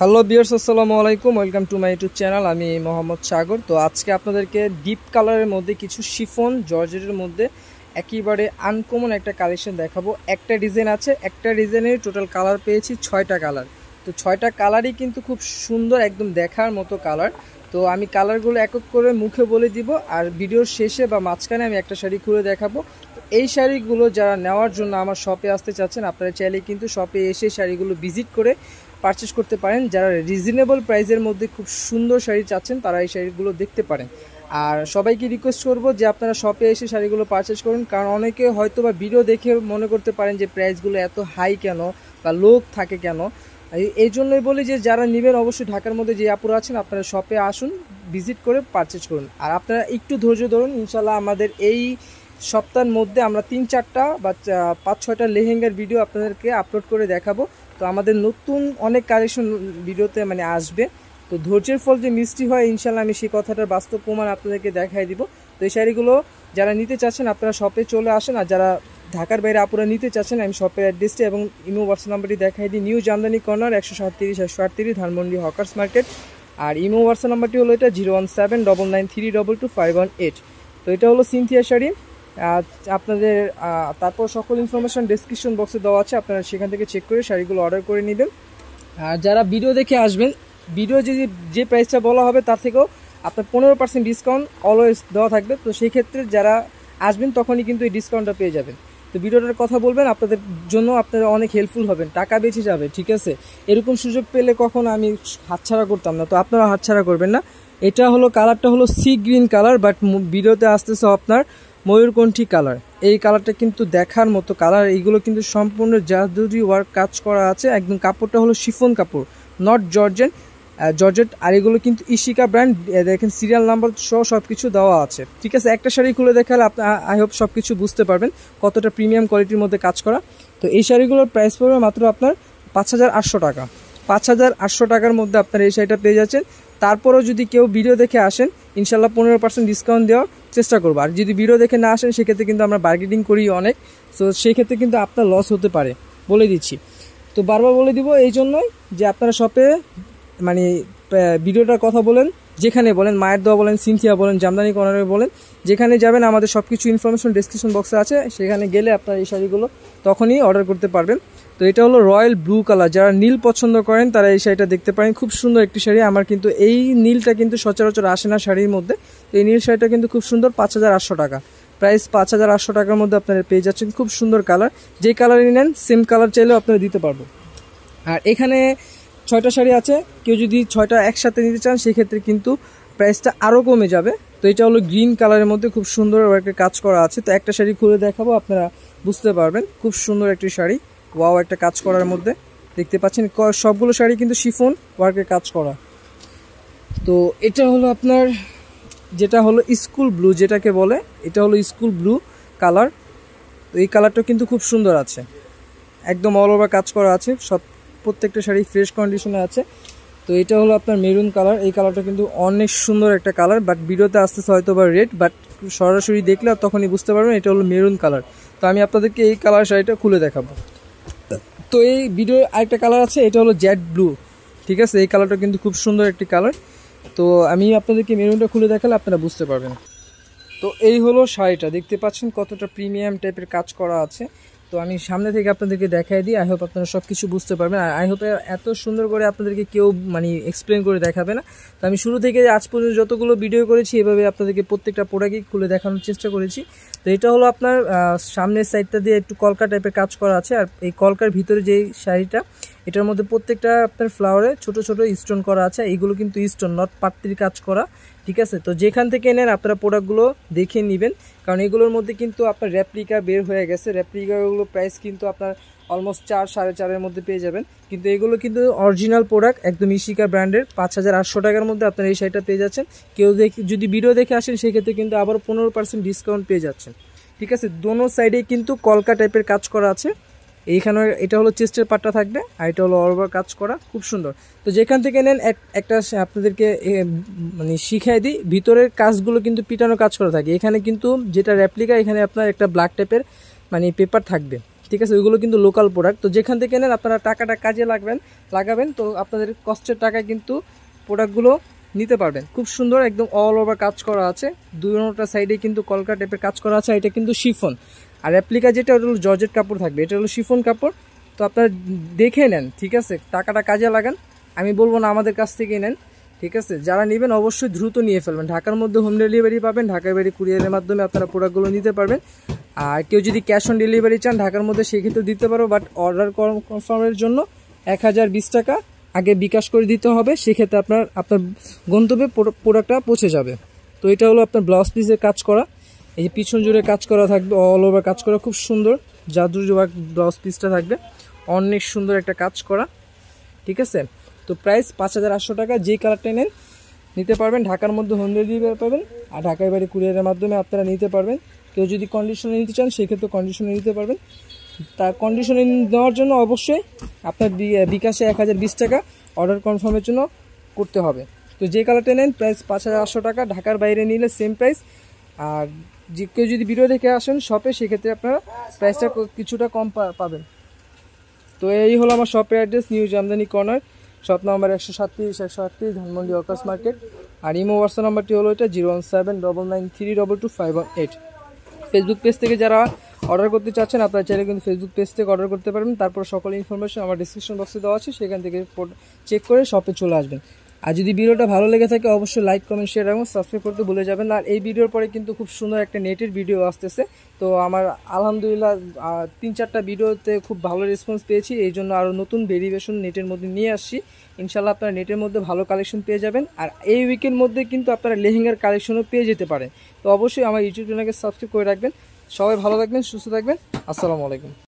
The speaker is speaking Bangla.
হ্যালো বিয়ার্স আসসালামু আলাইকুম welcome to my YouTube channel আমি মোহাম্মদ সাগর তো আজকে আপনাদেরকে ডিপ কালারের মধ্যে কিছু শিফন জর্জেটের মধ্যে একেবারে আনকমন একটা কালেকশন দেখাবো একটা ডিজাইন আছে একটা ডিজাইনের টোটাল কালার পেয়েছি ছয়টা কালার তো ছয়টা কালারই কিন্তু খুব সুন্দর একদম দেখার মতো কালার তো আমি কালারগুলো একক করে মুখে বলে দিব আর ভিডিওর শেষে বা মাঝখানে আমি একটা শাড়ি খুলে দেখাবো এই শাড়িগুলো যারা নেওয়ার জন্য আমার শপে আসতে চাচ্ছেন আপনারা চাইলে কিন্তু শপে এসে শাড়িগুলো ভিজিট করে পারচেস করতে পারেন যারা রিজনেবল প্রাইসের মধ্যে খুব সুন্দর শাড়ি চাচ্ছেন তারা এই শাড়িগুলো দেখতে পারেন আর সবাইকে রিকোয়েস্ট করব যে আপনারা শপে এসে শাড়িগুলো পারচেস করুন কারণ অনেকে হয়তো বা ভিডিও দেখে মনে করতে পারেন যে প্রাইসগুলো এত হাই কেন বা লো থাকে কেন এই জন্যই বলি যে যারা নেবেন অবশ্যই ঢাকার মধ্যে যে আপুরা আছেন আপনারা শপে আসুন ভিজিট করে পারচেস করুন আর আপনারা একটু ধৈর্য ধরুন ইনশাল্লাহ আমাদের এই সপ্তাহের মধ্যে আমরা তিন চারটা বা পাঁচ ছয়টা লেহেঙ্গার ভিডিও আপনাদেরকে আপলোড করে দেখাবো তো আমাদের নতুন অনেক কালেকশন ভিডিওতে মানে আসবে তো ধৈর্যের ফল যে মিষ্টি হয় ইনশাল্লাহ আমি সেই কথাটার বাস্তব প্রমাণ আপনাদেরকে দেখাই দিব তো এই শাড়িগুলো যারা নিতে চাচ্ছেন আপনারা শপে চলে আসেন আর যারা ঢাকার বাইরে আপুরা নিতে চাচ্ছেন আমি শপের অ্যাড্রেসটি এবং ইমো হোয়াটসঅ্যাপ নাম্বারটি দেখাই দিই নিউ জামদানি কর্নার একশো সাতত্রিশ একশো আটত্রিশ ধানমন্ডি হকার্স মার্কেট আর ইমো হোয়াটসঅ্যাপ নাম্বারটি হলো এটা zero one seven double nine three double two five one eight তো এটা হলো সিনথিয়া শাড়ি আপনাদের তারপর সকল ইনফরমেশন ডিসক্রিপশন বক্সে দেওয়া আছে আপনারা সেখান থেকে চেক করে শাড়িগুলো অর্ডার করে নেবেন আর যারা ভিডিও দেখে আসবেন ভিডিও যদি যে প্রাইসটা বলা হবে তার থেকেও আপনার পনেরো পার্সেন্ট ডিসকাউন্ট অলওয়েজ দেওয়া থাকবে তো সেই ক্ষেত্রে যারা আসবেন তখনই কিন্তু এই ডিসকাউন্টটা পেয়ে যাবেন তো ভিডিওটার কথা বলবেন আপনাদের জন্য আপনারা অনেক হেল্পফুল হবেন টাকা বেঁচে যাবে ঠিক আছে এরকম সুযোগ পেলে কখন আমি হাতছাড়া করতাম না তো আপনারা হাতছাড়া করবেন না এটা হলো কালারটা হলো সি গ্রিন কালার বাট ভিডিওতে আসতেছে আপনার ময়ূরকণ্ঠী কালার এই কালারটা কিন্তু দেখার মতো কালার এইগুলো কিন্তু সম্পূর্ণ জাদুরি ওয়ার্ক কাজ করা আছে একদম কাপড়টা হলো শিফন কাপড় নট জর্জেন জর্জেট আর এগুলো কিন্তু ইশিকা ব্র্যান্ড দেখেন সিরিয়াল নাম্বার সহ সব কিছু দেওয়া আছে ঠিক আছে একটা শাড়ি খুলে দেখালে আপনি আই হোপ সব কিছু বুঝতে পারবেন কতটা প্রিমিয়াম কোয়ালিটির মধ্যে কাজ করা তো এই শাড়িগুলোর প্রাইস পড়বে মাত্র আপনার পাঁচ হাজার আটশো টাকা পাঁচ হাজার আটশো টাকার মধ্যে আপনার এই শাড়িটা পেয়ে যাচ্ছেন তারপরেও যদি কেউ ভিডিও দেখে আসেন ইনশাল্লাহ পনেরো পার্সেন্ট ডিসকাউন্ট দেওয়ার চেষ্টা করবো আর যদি ভিডিও দেখে না আসেন সেক্ষেত্রে কিন্তু আমরা বার্গেটিং করি অনেক সো সেই ক্ষেত্রে কিন্তু আপনার লস হতে পারে বলে দিচ্ছি তো বারবার বলে দিব এই জন্যই যে আপনারা শপে মানে ভিডিওটার কথা বলেন যেখানে বলেন মায়ের দোয়া বলেন সিনথিয়া বলেন জামদানি কর্নারে বলেন যেখানে যাবেন আমাদের সব কিছু ইনফরমেশন ডিসক্রিপশন বক্সে আছে সেখানে গেলে আপনারা এই শাড়িগুলো তখনই অর্ডার করতে পারবেন তো এটা হলো রয়্যাল ব্লু কালার যারা নীল পছন্দ করেন তারা এই শাড়িটা দেখতে পারেন খুব সুন্দর একটি শাড়ি আমার কিন্তু এই নীলটা কিন্তু সচরাচর আসে না শাড়ির মধ্যে তো এই নীল শাড়িটা কিন্তু খুব সুন্দর পাঁচ হাজার আটশো টাকা প্রাইস পাঁচ হাজার আটশো টাকার মধ্যে আপনারা পেয়ে যাচ্ছেন খুব সুন্দর কালার যে কালারই নেন সেম কালার চাইলেও আপনারা দিতে পারবো আর এখানে ছয়টা শাড়ি আছে কেউ যদি ছয়টা একসাথে নিতে চান সেক্ষেত্রে কিন্তু প্রাইসটা আরও কমে যাবে তো এটা হলো গ্রিন কালারের মধ্যে খুব সুন্দর একটা কাজ করা আছে তো একটা শাড়ি খুলে দেখাবো আপনারা বুঝতে পারবেন খুব সুন্দর একটি শাড়ি ওয়াও একটা কাজ করার মধ্যে দেখতে পাচ্ছেন সবগুলো শাড়ি কিন্তু শিফন ওয়ার্কের কাজ করা তো এটা হলো আপনার যেটা হলো স্কুল ব্লু যেটাকে বলে এটা হলো স্কুল ব্লু কালার তো এই কালারটা কিন্তু খুব সুন্দর আছে একদম অল ওভার কাজ করা আছে সব প্রত্যেকটা শাড়ি ফ্রেশ কন্ডিশনে আছে তো এটা হলো আপনার মেরুন কালার এই কালারটা কিন্তু অনেক সুন্দর একটা কালার বাট ভিডিওতে আসতেছে হয়তো বা রেড বাট সরাসরি দেখলে তখনই বুঝতে পারবেন এটা হলো মেরুন কালার তো আমি আপনাদেরকে এই কালার শাড়িটা খুলে দেখাবো তো এই ভিডিও আরেকটা কালার আছে এটা হলো জেড ব্লু ঠিক আছে এই কালারটা কিন্তু খুব সুন্দর একটি কালার তো আমি আপনাদেরকে মেরুনটা খুলে দেখালে আপনারা বুঝতে পারবেন তো এই হলো শাড়িটা দেখতে পাচ্ছেন কতটা প্রিমিয়াম টাইপের কাজ করা আছে তো আমি সামনে থেকে আপনাদেরকে দেখাই দিই আই হোপ আপনারা সব কিছু বুঝতে পারবেন আর আই হোপ এত সুন্দর করে আপনাদেরকে কেউ মানে এক্সপ্লেন করে দেখাবে না তো আমি শুরু থেকে আজ পর্যন্ত যতগুলো ভিডিও করেছি এভাবে আপনাদেরকে প্রত্যেকটা প্রোডাক্টই খুলে দেখানোর চেষ্টা করেছি তো এটা হলো আপনার সামনের সাইডটা দিয়ে একটু কলকা টাইপের কাজ করা আছে আর এই কলকার ভিতরে যে শাড়িটা এটার মধ্যে প্রত্যেকটা আপনার ফ্লাওয়ারে ছোট ছোট স্টোন করা আছে এগুলো কিন্তু স্টোন নট পাত্রির কাজ করা ঠিক আছে তো যেখান থেকে নেন আপনারা প্রোডাক্টগুলো দেখে নেবেন কারণ এগুলোর মধ্যে কিন্তু আপনার র্যাপ্লিকা বের হয়ে গেছে র্যাপ্লিকাগুলো প্রাইস কিন্তু আপনার অলমোস্ট চার সাড়ে চারের মধ্যে পেয়ে যাবেন কিন্তু এগুলো কিন্তু অরিজিনাল প্রোডাক্ট একদম ইশিকা ব্র্যান্ডের পাঁচ হাজার আটশো টাকার মধ্যে আপনারা এই শাড়িটা পেয়ে যাচ্ছেন কেউ দেখে যদি ভিডিও দেখে আসেন সেক্ষেত্রে কিন্তু আবার পনেরো পার্সেন্ট ডিসকাউন্ট পেয়ে যাচ্ছেন ঠিক আছে দোনো সাইডে কিন্তু কলকা টাইপের কাজ করা আছে এইখানে এটা হলো চেস্টের পাটটা থাকবে আর এটা হলো অল কাজ করা খুব সুন্দর তো যেখান থেকে নেন একটা আপনাদেরকে মানে শিখাই দিই ভিতরের কাজগুলো কিন্তু পিটানো কাজ করা থাকে এখানে কিন্তু যেটা রেপ্লিকা এখানে আপনার একটা ব্ল্যাক টাইপের মানে পেপার থাকবে ঠিক আছে ওইগুলো কিন্তু লোকাল প্রোডাক্ট তো যেখান থেকে নেন আপনারা টাকাটা কাজে লাগবেন লাগাবেন তো আপনাদের কষ্টের টাকায় কিন্তু প্রোডাক্টগুলো নিতে পারবেন খুব সুন্দর একদম অল ওভার কাজ করা আছে দুটা সাইডে কিন্তু কলকা টাইপের কাজ করা আছে এটা কিন্তু শিফন আর অ্যাপ্লিকা যেটা ওটা হলো জর্জেট কাপড় থাকবে এটা হলো শিফন কাপড় তো আপনারা দেখে নেন ঠিক আছে টাকাটা কাজে লাগান আমি বলবো না আমাদের কাছ থেকে নেন ঠিক আছে যারা নেবেন অবশ্যই দ্রুত নিয়ে ফেলবেন ঢাকার মধ্যে হোম ডেলিভারি পাবেন ঢাকার বাড়ি কুরিয়ারের মাধ্যমে আপনারা প্রোডাক্টগুলো নিতে পারবেন আর কেউ যদি ক্যাশ অন ডেলিভারি চান ঢাকার মধ্যে সেক্ষেত্রে দিতে পারবো বাট অর্ডার কনফার্মের জন্য এক হাজার বিশ টাকা আগে বিকাশ করে দিতে হবে সেক্ষেত্রে আপনার আপনার গন্তব্যে প্রোডাক্টটা পৌঁছে যাবে তো এটা হলো আপনার ব্লাউজ পিসের কাজ করা এই যে পিছন জুড়ে কাজ করা থাকবে অল ওভার কাজ করা খুব সুন্দর জাদুর ব্লাউজ পিসটা থাকবে অনেক সুন্দর একটা কাজ করা ঠিক আছে তো প্রাইস পাঁচ হাজার আটশো টাকা যেই কালারটা নেন নিতে পারবেন ঢাকার মধ্যে হোম ডেলিভারি পাবেন আর ঢাকায় বাড়ি কুরিয়ারের মাধ্যমে আপনারা নিতে পারবেন কেউ যদি কন্ডিশনে নিতে চান সেক্ষেত্রে কন্ডিশনে নিতে পারবেন তার কন্ডিশনে নেওয়ার জন্য অবশ্যই আপনার বিকাশে এক টাকা অর্ডার কনফার্মের জন্য করতে হবে তো যে কালারটা নেন প্রাইস পাঁচ হাজার টাকা ঢাকার বাইরে নিলে সেম প্রাইস আর যে কেউ যদি ভিডিও দেখে আসেন শপে সেক্ষেত্রে আপনারা প্রাইসটা কিছুটা কম পাবেন তো এই হলো আমার শপের address new Jamdani corner shop number একশো সাতত্রিশ একশো আটত্রিশ ধানমন্ডি অকাশ মার্কেট আর ইমো হোয়াটসঅ্যাপ নাম্বারটি হলো এটা zero one seven double nine three double two five one eight Facebook page থেকে যারা অর্ডার করতে চাচ্ছেন আপনারা চাইলে কিন্তু ফেসবুক পেজ থেকে অর্ডার করতে পারবেন তারপর সকল ইনফরমেশন আমার ডিসক্রিপশন বক্সে দেওয়া আছে সেখান থেকে চেক করে শপে চলে আসবেন আর যদি ভিডিওটা ভালো লেগে থাকে অবশ্যই লাইক কমেন্ট শেয়ার এবং সাবস্ক্রাইব করতে ভুলে যাবেন আর এই ভিডিওর পরে কিন্তু খুব সুন্দর একটা নেটের ভিডিও আসতেছে তো আমার আলহামদুলিল্লাহ তিন চারটা ভিডিওতে খুব ভালো রেসপন্স পেয়েছি এই জন্য আরও নতুন ভেরিয়েশন নেটের মধ্যে নিয়ে আসছি ইনশাল্লাহ আপনারা নেটের মধ্যে ভালো কালেকশন পেয়ে যাবেন আর এই উইকের মধ্যে কিন্তু আপনারা লেহেঙ্গার কালেকশনও পেয়ে যেতে পারেন তো অবশ্যই আমার ইউটিউব চ্যানেলকে সাবস্ক্রাইব করে রাখবেন সবাই ভালো থাকবেন সুস্থ থাকবেন আসসালামু আলাইকুম